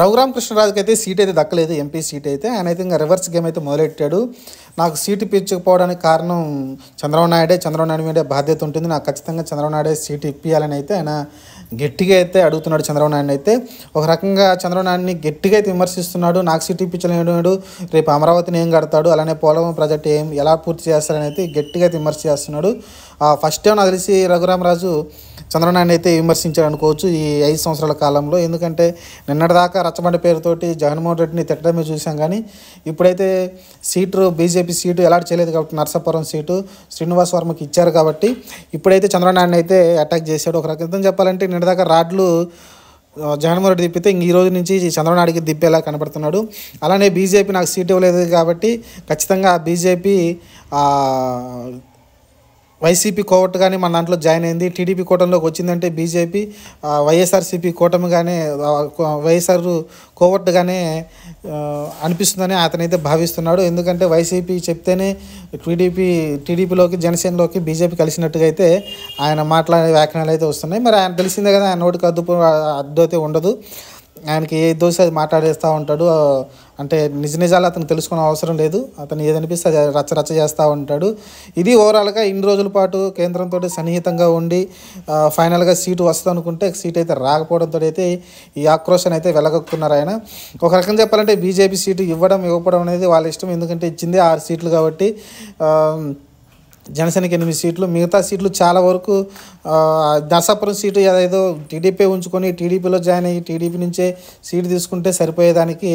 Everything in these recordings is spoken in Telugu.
రఘురామ్ కృష్ణరాజుకి అయితే సీట్ అయితే దక్కలేదు ఎంపీ సీట్ అయితే ఆయన అయితే ఇంకా రివర్స్ గేమ్ అయితే మొదలెట్టాడు నాకు సీటు ఇప్పించకపోవడానికి కారణం చంద్రబాబు నాయుడే చంద్రబాబు నాయుడు మీద బాధ్యత ఉంటుంది నాకు ఖచ్చితంగా చంద్రబాబు నాయుడే సీటు ఇప్పించాలని అయితే ఆయన గట్టిగా అయితే అడుగుతున్నాడు చంద్రబాబు నాయుడు అయితే ఒక రకంగా చంద్రబాబు నాయుడిని గట్టిగా అయితే విమర్శిస్తున్నాడు నాకు సిటీ పిచ్చలేడు రేపు అమరావతిని ఏం కడతాడు అలానే పోలవరం ప్రాజెక్ట్ ఏం ఎలా పూర్తి చేస్తారని అయితే గట్టిగా అయితే విమర్శ చేస్తున్నాడు ఫస్ట్ టైం నాకు తెలిసి రఘురామరాజు నాయుడు అయితే విమర్శించారు అనుకోవచ్చు ఈ ఐదు సంవత్సరాల కాలంలో ఎందుకంటే నిన్నటిదాకా రచ్చబండ పేరుతోటి జగన్మోహన్ రెడ్డిని తిట్టడమే చూసాం కానీ ఇప్పుడైతే సీటు బీజేపీ సీటు ఎలాంటి చేయలేదు కాబట్టి నర్సాపురం సీటు శ్రీనివాస్ వర్మకి ఇచ్చారు కాబట్టి ఇప్పుడైతే చంద్రనాయుడు అయితే అటాక్ చేశాడు ఒక రకం చెప్పాలంటే నిన్నటి దాకా రాడ్లు జగన్మోహన్ రెడ్డి తిప్పితే ఇంక ఈ రోజు నుంచి చంద్రబాబు నాయుడికి దిప్పేలా కనపడుతున్నాడు అలానే బీజేపీ నాకు సీట్ ఇవ్వలేదు కాబట్టి ఖచ్చితంగా బీజేపీ వైసీపీ కానీ మన దాంట్లో జాయిన్ అయింది టీడీపీ కూటమిలోకి వచ్చిందంటే బీజేపీ వైఎస్ఆర్సీపీ కూటమిగానే వైఎస్ఆర్ కోవట్టుగానే అనిపిస్తుందని అతనైతే భావిస్తున్నాడు ఎందుకంటే వైసీపీ చెప్తేనే టీడీపీ టీడీపీలోకి జనసేనలోకి బీజేపీ కలిసినట్టుగా అయితే ఆయన మాట్లాడే వ్యాఖ్యలు అయితే వస్తున్నాయి మరి ఆయన తెలిసిందే కదా ఆయన నోటికి అద్దు అద్దు అయితే ఉండదు ఆయనకి ఏ దోశ అది మాట్లాడేస్తూ ఉంటాడు అంటే నిజ నిజాలు అతను తెలుసుకునే అవసరం లేదు అతను ఏదనిపిస్తే రచ్చ రచ్చ చేస్తూ ఉంటాడు ఇది ఓవరాల్గా ఇన్ని రోజుల పాటు కేంద్రంతో సన్నిహితంగా ఉండి ఫైనల్గా సీటు వస్తుంది అనుకుంటే సీట్ అయితే రాకపోవడంతో అయితే ఈ ఆక్రోషన్ అయితే వెలగక్కున్నారు ఆయన ఒక రకం చెప్పాలంటే బీజేపీ సీటు ఇవ్వడం ఇవ్వకపోవడం అనేది వాళ్ళ ఇష్టం ఎందుకంటే ఇచ్చింది ఆరు సీట్లు కాబట్టి జనసేనకి ఎనిమిది సీట్లు మిగతా సీట్లు చాలా వరకు దర్శాపురం సీటు ఏదో టీడీపీ ఉంచుకొని టీడీపీలో జాయిన్ అయ్యి టీడీపీ నుంచే సీటు తీసుకుంటే సరిపోయేదానికి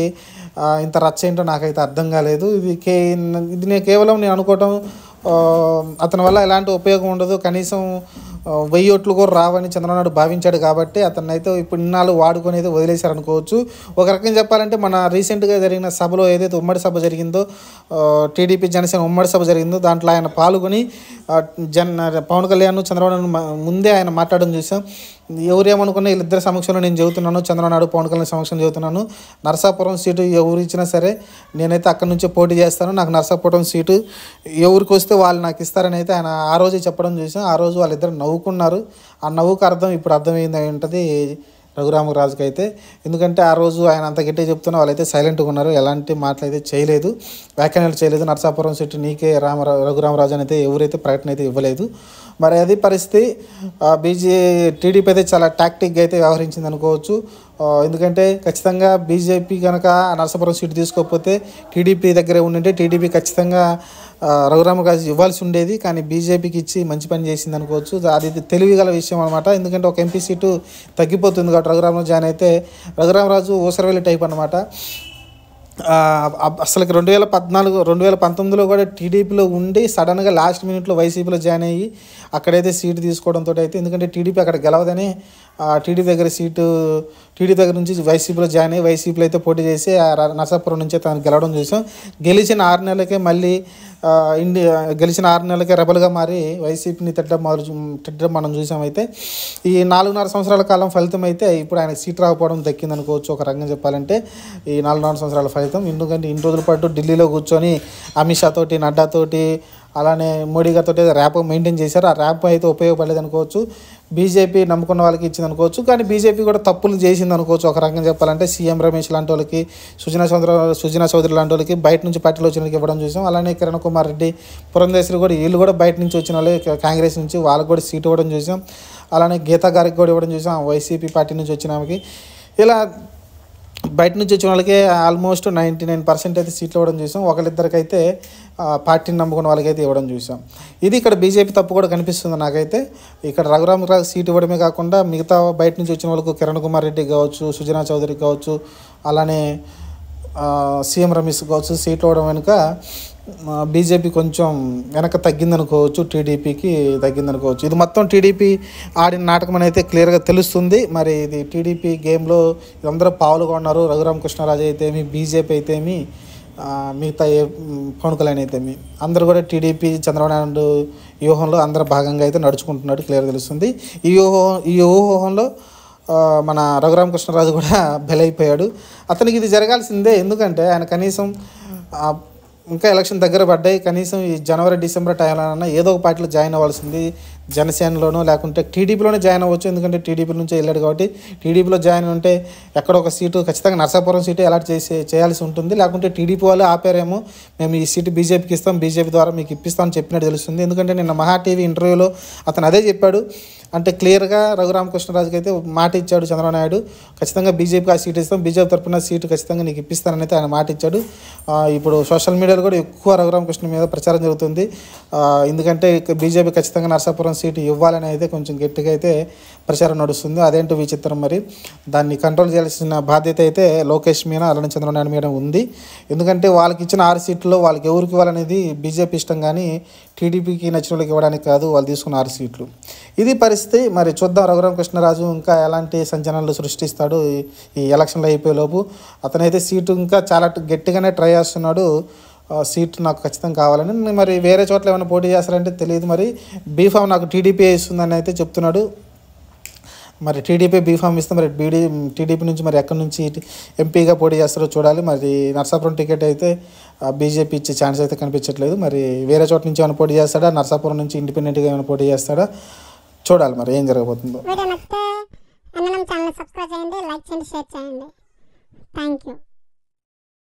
ఇంత రచ్చ ఏంటో నాకైతే అర్థం కాలేదు ఇది కే ఇది నేను కేవలం నేను అనుకోవటం అతని వల్ల ఎలాంటి ఉపయోగం ఉండదు కనీసం వెయ్యి ఓట్లు కూడా రావని చంద్రబాబు భావించాడు కాబట్టి అతన్ని అయితే ఇప్పుడు ఇన్నాళ్ళు వాడుకొని అయితే వదిలేశారనుకోవచ్చు ఒక రకంగా చెప్పాలంటే మన రీసెంట్గా జరిగిన సభలో ఏదైతే ఉమ్మడి సభ జరిగిందో టీడీపీ జనసేన ఉమ్మడి సభ జరిగిందో దాంట్లో ఆయన పాల్గొని జన్ పవన్ కళ్యాణ్ చంద్రబాబు ముందే ఆయన మాట్లాడడం చూసాం ఎవరేమనుకున్నా వీళ్ళిద్దరి సమక్షంలో నేను చెబుతున్నాను చంద్రబాబు పవన్ కళ్యాణ్ సమక్షంలో చెబుతున్నాను నర్సాపురం సీటు ఎవరు ఇచ్చినా సరే నేనైతే అక్కడి నుంచే పోటీ చేస్తాను నాకు నర్సాపురం సీటు ఎవరికి వస్తే వాళ్ళు నాకు ఇస్తారని అయితే ఆయన ఆ రోజే చెప్పడం చూసాం ఆ రోజు వాళ్ళిద్దరు నవ్వు నవ్వుకున్నారు ఆ నవ్వుకు అర్థం ఇప్పుడు అర్థమైంది ఏంటది రఘురామరాజుకి అయితే ఎందుకంటే ఆ రోజు ఆయన అంత గట్టే చెప్తున్నా వాళ్ళైతే సైలెంట్గా ఉన్నారు ఎలాంటి మాటలు అయితే చేయలేదు వ్యాఖ్యానాలు చేయలేదు నరసాపురం సిటీ నీకే రామ రఘురామరాజు అయితే ఎవరైతే ప్రకటన అయితే ఇవ్వలేదు మరి అది పరిస్థితి బీజే టీడీపీ అయితే చాలా టాక్టిక్గా అయితే వ్యవహరించింది అనుకోవచ్చు ఎందుకంటే ఖచ్చితంగా బీజేపీ కనుక నరసాపురం సీటు తీసుకోకపోతే టీడీపీ దగ్గరే ఉండింటే టీడీపీ ఖచ్చితంగా రఘురామరాజు ఇవ్వాల్సి ఉండేది కానీ బీజేపీకి ఇచ్చి మంచి పని చేసింది అనుకోవచ్చు అది తెలివి గల విషయం అనమాట ఎందుకంటే ఒక ఎంపీ సీటు తగ్గిపోతుంది కాబట్టి రఘురామరాజు జాయిన్ అయితే రఘురామరాజు ఊసరవెల్లి టైప్ అనమాట అసలు రెండు వేల పద్నాలుగు రెండు వేల పంతొమ్మిదిలో కూడా టీడీపీలో ఉండి సడన్గా లాస్ట్ మినిట్లో వైసీపీలో జాయిన్ అయ్యి అక్కడైతే సీటు తీసుకోవడంతో అయితే ఎందుకంటే టీడీపీ అక్కడ గెలవదని టీడీపీ దగ్గర సీటు టీడీ దగ్గర నుంచి వైసీపీలో జాయిన్ అయ్యి వైసీపీలో అయితే పోటీ చేసి నర్సాపురం నుంచి తను గెలవడం చూసాం గెలిచిన ఆరు నెలలకే మళ్ళీ ఇండియా గెలిచిన ఆరు నెలలకే రెబల్గా మారి వైసీపీని తిట్టడం మొదలు తిట్టడం మనం చూసామైతే ఈ నాలుగున్నర సంవత్సరాల కాలం ఫలితం అయితే ఇప్పుడు ఆయన సీట్ రాకపోవడం దక్కింది అనుకోవచ్చు ఒక రంగం చెప్పాలంటే ఈ నాలుగున్నర సంవత్సరాల ఫలితం ఎందుకంటే ఇన్ని రోజుల పాటు ఢిల్లీలో కూర్చొని అమిత్ షా తోటి నడ్డాతోటి అలానే మోడీ గారితో ర్యాప్ మెయింటైన్ చేశారు ఆ ర్యాప్ అయితే ఉపయోగపడలేదు అనుకోవచ్చు బీజేపీ నమ్ముకున్న వాళ్ళకి ఇచ్చింది అనుకోవచ్చు కానీ బీజేపీ కూడా తప్పులు చేసింది అనుకోవచ్చు ఒక రకంగా చెప్పాలంటే సీఎం రమేష్ లాంటి వాళ్ళకి సుజనా చౌదరి సుజనా చౌదరి లాంటి వాళ్ళకి బయట నుంచి పార్టీలో వచ్చిన వాళ్ళకి ఇవ్వడం చూసాం అలానే కిరణ్ కుమార్ రెడ్డి పురంధేశ్వరి కూడా వీళ్ళు కూడా బయట నుంచి వచ్చిన వాళ్ళే కాంగ్రెస్ నుంచి వాళ్ళకి కూడా సీట్ ఇవ్వడం చూసాం అలానే గీతా గారికి కూడా ఇవ్వడం చూసాం వైసీపీ పార్టీ నుంచి వచ్చిన ఇలా బయట నుంచి వచ్చిన వాళ్ళకి ఆల్మోస్ట్ నైంటీ నైన్ పర్సెంట్ అయితే సీట్లు ఇవ్వడం చూసాం ఒకరిద్దరికైతే పార్టీని నమ్ముకున్న వాళ్ళకైతే ఇవ్వడం చూసాం ఇది ఇక్కడ బీజేపీ తప్పు కూడా కనిపిస్తుంది నాకైతే ఇక్కడ రఘురామరావు సీట్ ఇవ్వడమే కాకుండా మిగతా బయట నుంచి వచ్చిన వాళ్ళకు కిరణ్ కుమార్ రెడ్డి కావచ్చు సుజనా చౌదరి కావచ్చు అలానే సీఎం రమేష్ కావచ్చు సీట్లు ఇవ్వడం వెనుక బీజేపీ కొంచెం వెనక తగ్గిందనుకోవచ్చు టీడీపీకి తగ్గిందనుకోవచ్చు ఇది మొత్తం టీడీపీ ఆడిన నాటకం అని అయితే క్లియర్గా తెలుస్తుంది మరి ఇది టీడీపీ గేమ్లో అందరూ పాల్గొన్నారు రఘురామ కృష్ణరాజు అయితేమి బీజేపీ అయితేమి మిగతా ఏ పవన్ కళ్యాణ్ అందరూ కూడా టీడీపీ చంద్రబాబు నాయుడు వ్యూహంలో అందరూ భాగంగా అయితే నడుచుకుంటున్నట్టు క్లియర్ తెలుస్తుంది ఈ వ్యూహం ఈ వ్యూహంలో మన రఘురామకృష్ణరాజు కూడా బెలైపోయాడు అతనికి ఇది జరగాల్సిందే ఎందుకంటే ఆయన కనీసం ఇంకా ఎలక్షన్ దగ్గర పడ్డాయి కనీసం ఈ జనవరి డిసెంబర్ టైంలో ఏదో ఒక పార్టీలో జాయిన్ అవ్వాల్సింది జనసేనలోనో లేకుంటే టీడీపీలోనే జాయిన్ అవ్వచ్చు ఎందుకంటే టీడీపీ నుంచి వెళ్ళాడు కాబట్టి టీడీపీలో జాయిన్ ఉంటే ఎక్కడ ఒక సీటు ఖచ్చితంగా నర్సాపురం సీటు అలాట్ చేసే చేయాల్సి ఉంటుంది లేకుంటే టీడీపీ వాళ్ళు ఆపారేమో మేము ఈ సీటు బీజేపీకి ఇస్తాం బీజేపీ ద్వారా మీకు ఇప్పిస్తామని చెప్పినట్టు తెలుస్తుంది ఎందుకంటే నిన్న మహా టీవీ ఇంటర్వ్యూలో అతను అదే చెప్పాడు అంటే క్లియర్గా రఘురామకృష్ణరాజుకి అయితే మాట ఇచ్చాడు చంద్రబాబు నాయుడు ఖచ్చితంగా బీజేపీకి ఆ సీట్ ఇస్తాం బీజేపీ తరఫున సీటు ఖచ్చితంగా నీకు ఇప్పిస్తానని అయితే ఆయన మాట ఇచ్చాడు ఇప్పుడు సోషల్ మీడియాలో కూడా ఎక్కువ రఘురామకృష్ణ మీద ప్రచారం జరుగుతుంది ఎందుకంటే బీజేపీ ఖచ్చితంగా నర్సాపురం శాతం సీటు ఇవ్వాలని అయితే కొంచెం గట్టిగా అయితే ప్రచారం నడుస్తుంది అదేంటో విచిత్రం మరి దాన్ని కంట్రోల్ చేయాల్సిన బాధ్యత అయితే లోకేష్ మీద అలని చంద్రనారాయణ మీద ఉంది ఎందుకంటే వాళ్ళకి ఇచ్చిన ఆరు సీట్లు వాళ్ళకి ఎవరికి ఇవ్వాలనేది బీజేపీ ఇష్టం కానీ టీడీపీకి నచ్చిన వాళ్ళకి ఇవ్వడానికి కాదు వాళ్ళు తీసుకున్న ఆరు సీట్లు ఇది పరిస్థితి మరి చూద్దాం రఘురామ కృష్ణరాజు ఇంకా ఎలాంటి సంచలనాలు సృష్టిస్తాడు ఈ ఎలక్షన్లు అయిపోయేలోపు అతనైతే సీటు ఇంకా చాలా గట్టిగానే ట్రై చేస్తున్నాడు సీట్ నాకు ఖచ్చితంగా కావాలని మరి వేరే చోట్ల ఏమైనా పోటీ చేస్తారంటే తెలియదు మరి బీఫామ్ నాకు టీడీపీ ఇస్తుందని అయితే చెప్తున్నాడు మరి టీడీపీ బీఫామ్ ఇస్తే మరి బీడీ టీడీపీ నుంచి మరి ఎక్కడి నుంచి ఎంపీగా పోటీ చేస్తారో చూడాలి మరి నర్సాపురం టికెట్ అయితే బీజేపీ ఇచ్చే ఛాన్స్ అయితే కనిపించట్లేదు మరి వేరే చోట నుంచి ఏమైనా పోటీ చేస్తాడా నర్సాపురం నుంచి ఇండిపెండెంట్గా ఏమైనా పోటీ చేస్తాడా చూడాలి మరి ఏం జరగబోతుందో ఛానల్ సబ్స్క్రైబ్ చేయండి లైక్ చేయండి షేర్ చేయండి థ్యాంక్ యూ